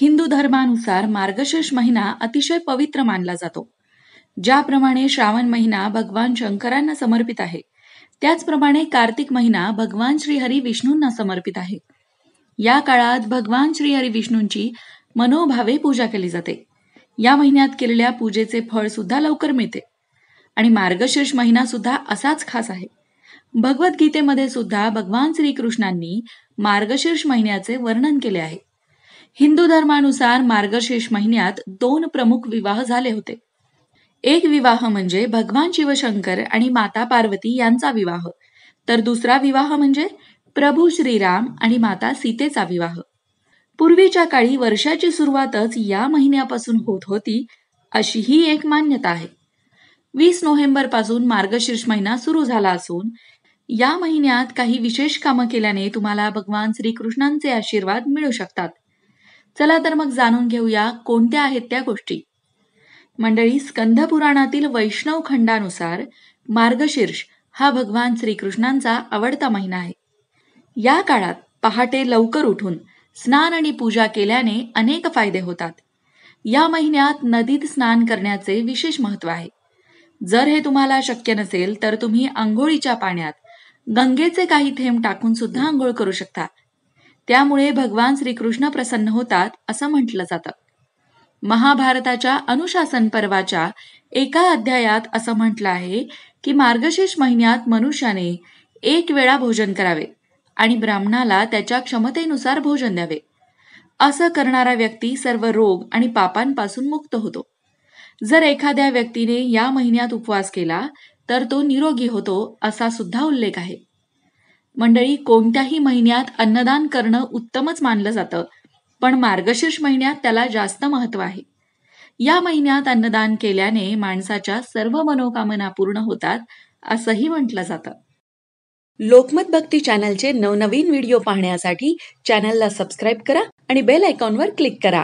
हिंदू धर्मानुसार मार्गशीर्ष महिना अतिशय पवित्र मानला जातो ज्याप्रमाणे श्रावण महिना भगवान शंकरांना समर्पित आहे त्याचप्रमाणे कार्तिक महिना भगवान श्रीहरी विष्णूंना समर्पित आहे या काळात भगवान हरी विष्णूंची मनोभावे पूजा केली जाते या महिन्यात केलेल्या पूजेचे फळ सुद्धा लवकर मिळते आणि मार्गशीर्ष महिना सुद्धा असाच खास आहे भगवद्गीतेमध्ये सुद्धा भगवान श्रीकृष्णांनी मार्गशीर्ष महिन्याचे वर्णन केले आहे हिंदू धर्मानुसार मार्गशीर्ष महिन्यात दोन प्रमुख विवाह झाले होते एक विवाह म्हणजे भगवान शिवशंकर आणि माता पार्वती यांचा विवाह तर दुसरा विवाह म्हणजे प्रभू श्रीराम आणि माता सीतेचा विवाह पूर्वीच्या काळी वर्षाची सुरुवातच या महिन्यापासून होत होती अशी ही एक मान्यता आहे वीस नोव्हेंबर पासून मार्गशीर्ष महिना सुरू झाला असून या महिन्यात काही विशेष कामं केल्याने तुम्हाला भगवान श्रीकृष्णांचे आशीर्वाद मिळू शकतात चला तर मग जाणून घेऊया कोणत्या आहेत त्या गोष्टी मंडळी स्कंध पुराणातील वैष्णव खंडानुसार मार्गशीर्ष हा भगवान श्रीकृष्णांचा आवडता महिना आहे या काळात पहाटे लवकर उठून स्नान आणि पूजा केल्याने अनेक फायदे होतात या महिन्यात नदीत स्नान करण्याचे विशेष महत्व आहे जर हे तुम्हाला शक्य नसेल तर तुम्ही आंघोळीच्या पाण्यात गंगेचे काही थेंब टाकून सुद्धा आंघोळ करू शकता त्यामुळे भगवान श्रीकृष्ण प्रसन्न होतात असं म्हटलं जातं महाभारताच्या अनुशासन पर्वाच्या एका अध्यायात असं म्हटलं आहे की मार्गशीर्ष महिन्यात मनुष्याने एक वेळा भोजन करावे आणि ब्राह्मणाला त्याच्या क्षमतेनुसार भोजन द्यावे असं करणारा व्यक्ती सर्व रोग आणि पापांपासून मुक्त होतो जर एखाद्या व्यक्तीने या महिन्यात उपवास केला तर तो निरोगी होतो असा सुद्धा उल्लेख आहे मंडळी कोणत्याही महिन्यात अन्नदान करणं उत्तमच मानलं जातं पण मार्गशीर्ष महिन्यात त्याला जास्त महत्व आहे या महिन्यात अन्नदान केल्याने माणसाच्या सर्व मनोकामना पूर्ण होतात असंही म्हटलं जात लोकमत भक्ती चॅनलचे नवनवीन व्हिडिओ पाहण्यासाठी चॅनलला सबस्क्राईब करा आणि बेल आयकॉनवर क्लिक करा